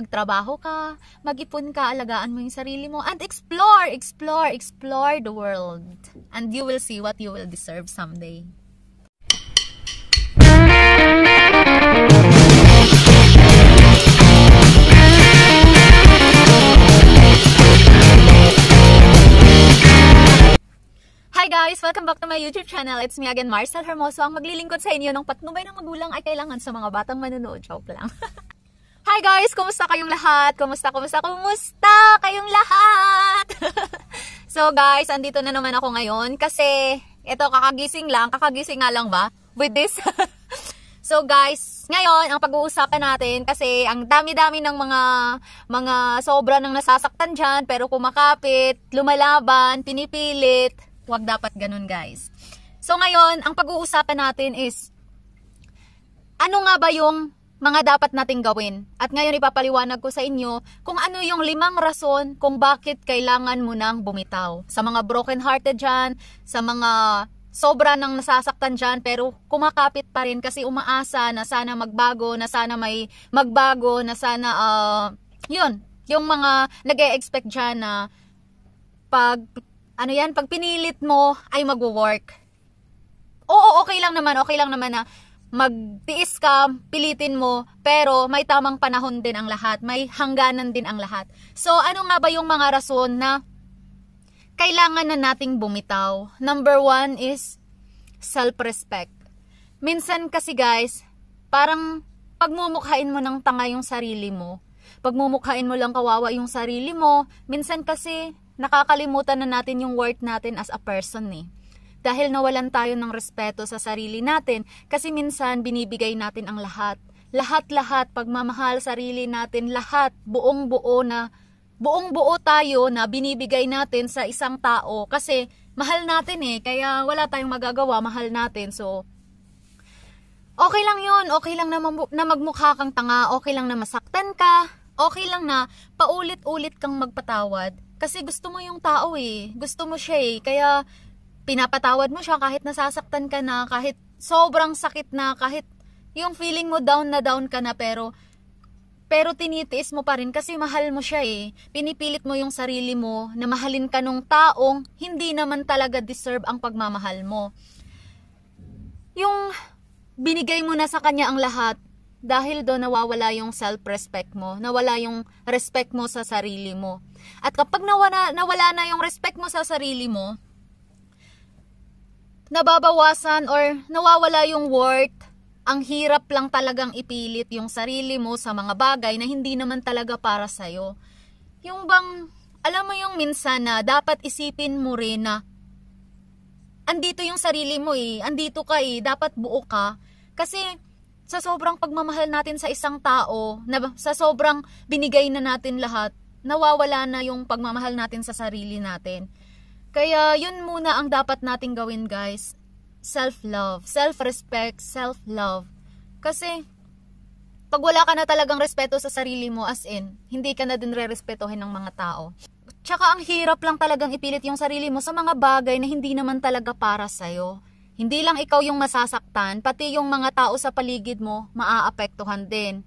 magtrabaho ka, mag-ipon ka, alagaan mo yung sarili mo, and explore, explore, explore the world. And you will see what you will deserve someday. guys! Welcome back to my YouTube channel. It's me again, Marcel Hermoso, ang maglilingkod sa inyo ng patnubay ng magulang ay kailangan sa mga batang manunood. Joke lang. Hi guys! Kumusta kayong lahat? Kumusta, kumusta, kumusta kayong lahat? so guys, andito na naman ako ngayon kasi ito kakagising lang, kakagising nga lang ba with this? so guys, ngayon ang pag-uusapan natin kasi ang dami-dami ng mga mga sobra ng nasasaktan dyan pero kumakapit, lumalaban, pinipilit. Huwag dapat ganun guys. So ngayon, ang pag-uusapan natin is ano nga ba yung mga dapat nating gawin. At ngayon ipapaliwanag ko sa inyo kung ano yung limang rason kung bakit kailangan mo nang bumitaw. Sa mga broken hearted dyan, sa mga sobra nang nasasaktan dyan pero kumakapit pa rin kasi umaasa na sana magbago, na sana may magbago, na sana uh, yun, yung mga nag-expect dyan na pag ano yan, pag pinilit mo ay magwo-work. Oo, okay lang naman, okay lang naman na magtiis ka, pilitin mo, pero may tamang panahon din ang lahat, may hangganan din ang lahat. So ano nga ba yung mga rason na kailangan na nating bumitaw? Number one is self-respect. Minsan kasi guys, parang pagmumukhain mo ng tanga yung sarili mo, pagmumukhain mo lang kawawa yung sarili mo, minsan kasi nakakalimutan na natin yung worth natin as a person eh dahil nawalan tayo ng respeto sa sarili natin kasi minsan binibigay natin ang lahat. Lahat-lahat, pagmamahal sarili natin, lahat, buong-buo na, buong-buo tayo na binibigay natin sa isang tao kasi mahal natin eh, kaya wala tayong magagawa, mahal natin. So, okay lang yun, okay lang na, na magmukha kang tanga, okay lang na masaktan ka, okay lang na paulit-ulit kang magpatawad kasi gusto mo yung tao eh, gusto mo siya eh, kaya pinapatawad mo siya kahit nasasaktan ka na, kahit sobrang sakit na, kahit yung feeling mo down na down ka na pero pero tinitiis mo pa rin kasi mahal mo siya eh. Pinipilit mo yung sarili mo na mahalin ka nung taong hindi naman talaga deserve ang pagmamahal mo. Yung binigay mo na sa kanya ang lahat dahil do nawawala yung self-respect mo, nawala yung respect mo sa sarili mo. At kapag nawala, nawala na yung respect mo sa sarili mo, nababawasan or nawawala yung worth. Ang hirap lang talagang ipilit yung sarili mo sa mga bagay na hindi naman talaga para sa'yo. Yung bang, alam mo yung minsan na dapat isipin mo rin na andito yung sarili mo eh, andito ka eh, dapat buo ka. Kasi sa sobrang pagmamahal natin sa isang tao, na, sa sobrang binigay na natin lahat, nawawala na yung pagmamahal natin sa sarili natin. Kaya yun muna ang dapat nating gawin guys. Self-love, self-respect, self-love. Kasi pag wala ka na talagang respeto sa sarili mo as in, hindi ka na din re-respetuhin ng mga tao. Tsaka ang hirap lang talagang ipilit yung sarili mo sa mga bagay na hindi naman talaga para sa'yo. Hindi lang ikaw yung masasaktan, pati yung mga tao sa paligid mo maaapektuhan din.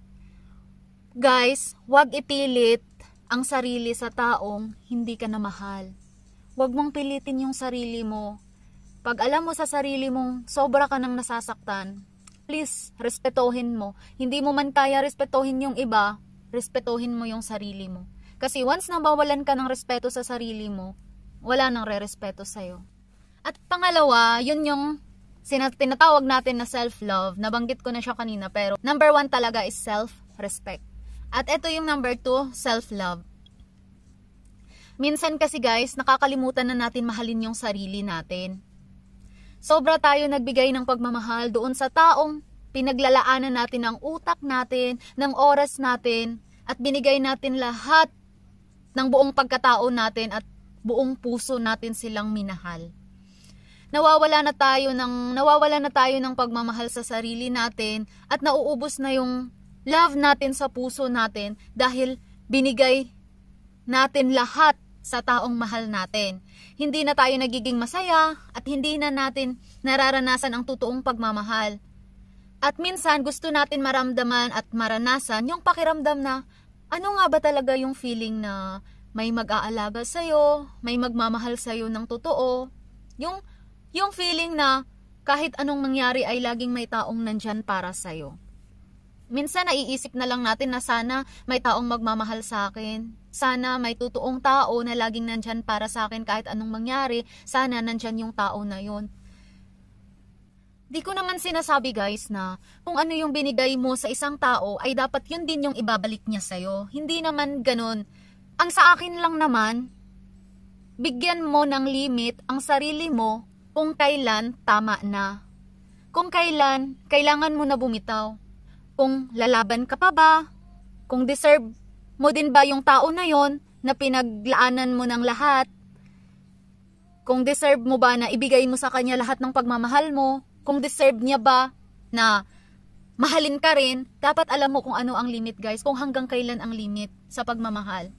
Guys, huwag ipilit ang sarili sa taong hindi ka na mahal. Huwag mong pilitin yung sarili mo. Pag alam mo sa sarili mong sobra ka nang nasasaktan, please, respetuhin mo. Hindi mo man kaya respetuhin yung iba, respetuhin mo yung sarili mo. Kasi once bawalan ka ng respeto sa sarili mo, wala nang re-respeto sa'yo. At pangalawa, yun yung sinat- tinatawag natin na self-love. Nabanggit ko na siya kanina, pero number one talaga is self-respect. At ito yung number two, self-love. Minsan kasi guys, nakakalimutan na natin mahalin yung sarili natin. Sobra tayo nagbigay ng pagmamahal doon sa taong pinaglalaanan natin ang utak natin, ng oras natin, at binigay natin lahat ng buong pagkatao natin at buong puso natin silang minahal. Nawawala na tayo ng nawawala na tayo ng pagmamahal sa sarili natin at nauubos na yung love natin sa puso natin dahil binigay natin lahat sa taong mahal natin. Hindi na tayo nagiging masaya at hindi na natin nararanasan ang totoong pagmamahal. At minsan gusto natin maramdaman at maranasan yung pakiramdam na ano nga ba talaga yung feeling na may mag-aalaga sa iyo, may magmamahal sa iyo ng totoo. Yung, yung feeling na kahit anong mangyari ay laging may taong nandyan para sa iyo minsan naiisip na lang natin na sana may taong magmamahal sa akin. Sana may totoong tao na laging nandyan para sa akin kahit anong mangyari. Sana nandyan yung tao na yun. Di ko naman sinasabi guys na kung ano yung binigay mo sa isang tao ay dapat yun din yung ibabalik niya sa'yo. Hindi naman ganun. Ang sa akin lang naman, bigyan mo ng limit ang sarili mo kung kailan tama na. Kung kailan, kailangan mo na bumitaw kung lalaban ka pa ba, kung deserve mo din ba yung tao na yon na pinaglaanan mo ng lahat, kung deserve mo ba na ibigay mo sa kanya lahat ng pagmamahal mo, kung deserve niya ba na mahalin ka rin, dapat alam mo kung ano ang limit guys, kung hanggang kailan ang limit sa pagmamahal.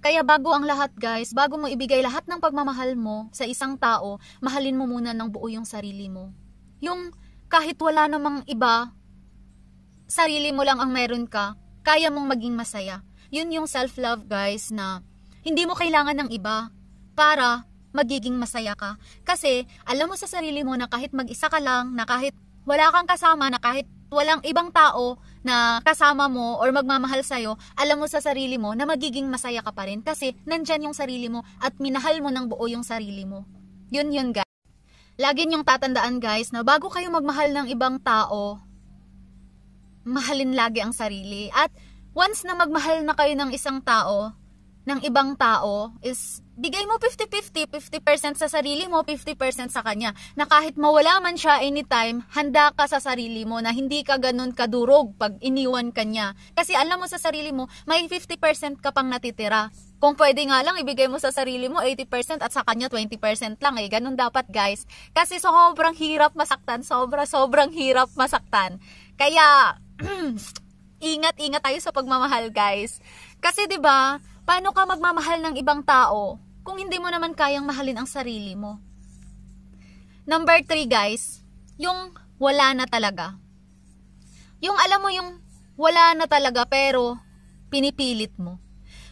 Kaya bago ang lahat guys, bago mo ibigay lahat ng pagmamahal mo sa isang tao, mahalin mo muna ng buo yung sarili mo. Yung kahit wala namang iba, sarili mo lang ang meron ka, kaya mong maging masaya. Yun yung self-love guys na hindi mo kailangan ng iba para magiging masaya ka. Kasi alam mo sa sarili mo na kahit mag-isa ka lang, na kahit wala kang kasama, na kahit walang ibang tao na kasama mo or magmamahal sa'yo, alam mo sa sarili mo na magiging masaya ka pa rin kasi nandyan yung sarili mo at minahal mo ng buo yung sarili mo. Yun yun guys. Lagi niyong tatandaan guys na bago kayo magmahal ng ibang tao, mahalin lagi ang sarili. At once na magmahal na kayo ng isang tao, ng ibang tao, is bigay mo 50-50. 50% sa sarili mo, 50% sa kanya. Na kahit mawala man siya anytime, handa ka sa sarili mo na hindi ka ganun kadurog pag iniwan kanya. Kasi alam mo sa sarili mo, may 50% ka pang natitira. Kung pwede nga lang, ibigay mo sa sarili mo 80% at sa kanya 20% lang. Eh, ganun dapat guys. Kasi sobrang hirap masaktan. Sobra, sobrang hirap masaktan. Kaya, ingat-ingat tayo sa pagmamahal, guys. Kasi 'di ba, paano ka magmamahal ng ibang tao kung hindi mo naman kayang mahalin ang sarili mo? Number 3, guys, yung wala na talaga. Yung alam mo yung wala na talaga pero pinipilit mo.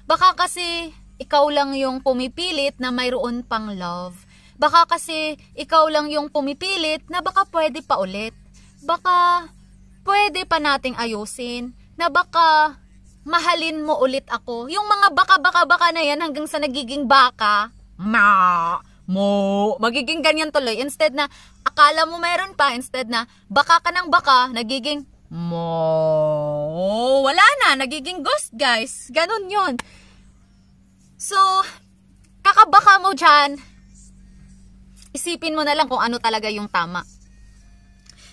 Baka kasi ikaw lang yung pumipilit na mayroon pang love. Baka kasi ikaw lang yung pumipilit na baka pwede pa ulit. Baka pwede pa nating ayusin na baka mahalin mo ulit ako. Yung mga baka-baka-baka na yan hanggang sa nagiging baka, ma, mo, magiging ganyan tuloy. Instead na akala mo meron pa, instead na baka ka ng baka, nagiging mo, wala na, nagiging ghost guys. Ganon yon So, kakabaka mo dyan, isipin mo na lang kung ano talaga yung tama.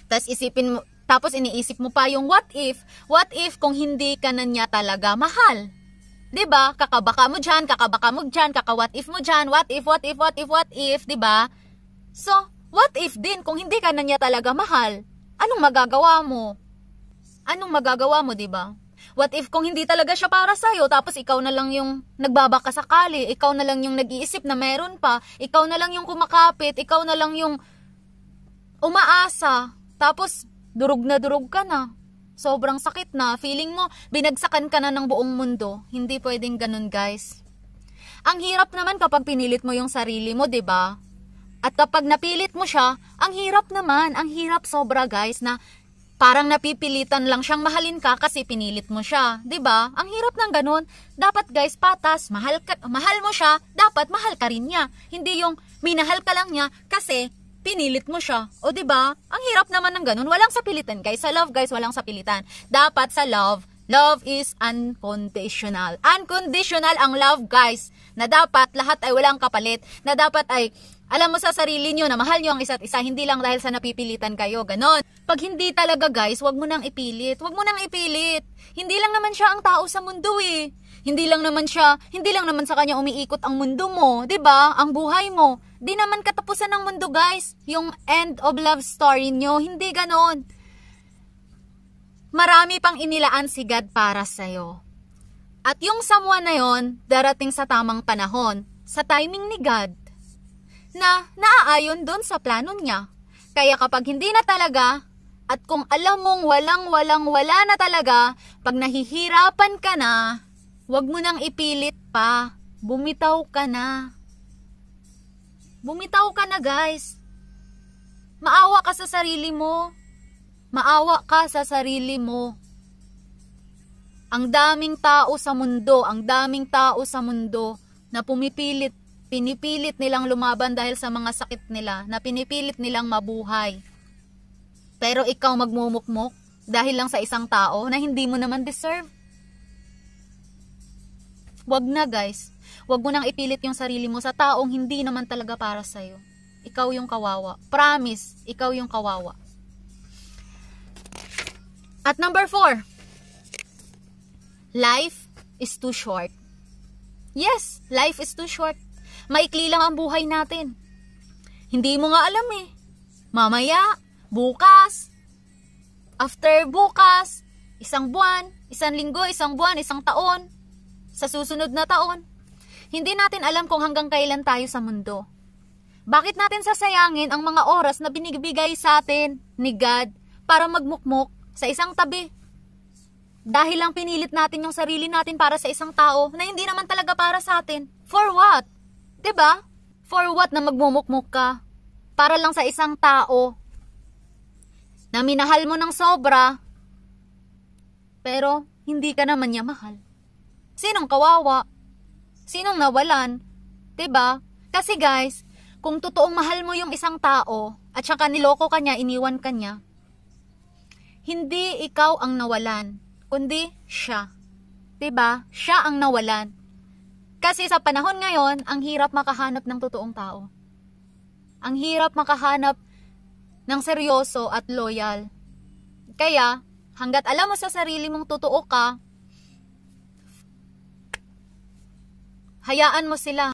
Tapos isipin mo, tapos iniisip mo pa yung what if, what if kung hindi ka na niya talaga mahal? 'Di ba? Kakabaka mo diyan, kakabaka mo diyan, kakawhat if mo diyan, what if, what if, what if, what if, 'di ba? So, what if din kung hindi ka na niya talaga mahal? Anong magagawa mo? Anong magagawa mo, 'di ba? What if kung hindi talaga siya para sa'yo, tapos ikaw na lang yung nagbabaka sakali, ikaw na lang yung nag-iisip na meron pa, ikaw na lang yung kumakapit, ikaw na lang yung umaasa, tapos durog na durog ka na. Sobrang sakit na. Feeling mo, binagsakan ka na ng buong mundo. Hindi pwedeng ganun, guys. Ang hirap naman kapag pinilit mo yung sarili mo, ba? Diba? At kapag napilit mo siya, ang hirap naman. Ang hirap sobra, guys, na parang napipilitan lang siyang mahalin ka kasi pinilit mo siya. ba? Diba? Ang hirap ng ganun. Dapat guys, patas, mahal, ka, mahal mo siya, dapat mahal ka rin niya. Hindi yung minahal ka lang niya kasi pinilit mo siya. O 'di ba? Ang hirap naman ng ganun. Walang sapilitan, guys. Sa love, guys, walang sapilitan. Dapat sa love, love is unconditional. Unconditional ang love, guys. Na dapat lahat ay walang kapalit. Na dapat ay alam mo sa sarili nyo na mahal nyo ang isa't isa, hindi lang dahil sa napipilitan kayo, ganon. Pag hindi talaga guys, wag mo nang ipilit, wag mo nang ipilit. Hindi lang naman siya ang tao sa mundo eh. Hindi lang naman siya, hindi lang naman sa kanya umiikot ang mundo mo, 'di ba? Ang buhay mo. Di naman katapusan ng mundo guys. Yung end of love story nyo. Hindi ganon. Marami pang inilaan si God para sa'yo. At yung someone na yon, darating sa tamang panahon, sa timing ni God, na naaayon doon sa plano niya. Kaya kapag hindi na talaga, at kung alam mong walang-walang-wala na talaga, pag nahihirapan ka na, wag mo nang ipilit pa. Bumitaw ka na. Bumitaw ka na guys. Maawa ka sa sarili mo. Maawa ka sa sarili mo. Ang daming tao sa mundo, ang daming tao sa mundo na pumipilit, pinipilit nilang lumaban dahil sa mga sakit nila, na pinipilit nilang mabuhay. Pero ikaw magmumukmok dahil lang sa isang tao na hindi mo naman deserve. Wag na guys. Huwag mo nang ipilit yung sarili mo sa taong hindi naman talaga para sa'yo. Ikaw yung kawawa. Promise, ikaw yung kawawa. At number four, life is too short. Yes, life is too short. Maikli lang ang buhay natin. Hindi mo nga alam eh. Mamaya, bukas, after bukas, isang buwan, isang linggo, isang buwan, isang taon, sa susunod na taon, hindi natin alam kung hanggang kailan tayo sa mundo. Bakit natin sasayangin ang mga oras na binibigay sa atin ni God para magmukmok sa isang tabi? Dahil lang pinilit natin yung sarili natin para sa isang tao na hindi naman talaga para sa atin. For what? ba? Diba? For what na magmumukmok ka? Para lang sa isang tao na minahal mo ng sobra pero hindi ka naman niya mahal. Sinong kawawa? Sinong nawalan? 'Di ba? Kasi guys, kung totoong mahal mo yung isang tao at saka niloko kanya, iniwan kanya, hindi ikaw ang nawalan, kundi siya. 'Di ba? Siya ang nawalan. Kasi sa panahon ngayon, ang hirap makahanap ng totoong tao. Ang hirap makahanap ng seryoso at loyal. Kaya, hanggat alam mo sa sarili mong totoo ka, Hayaan mo sila.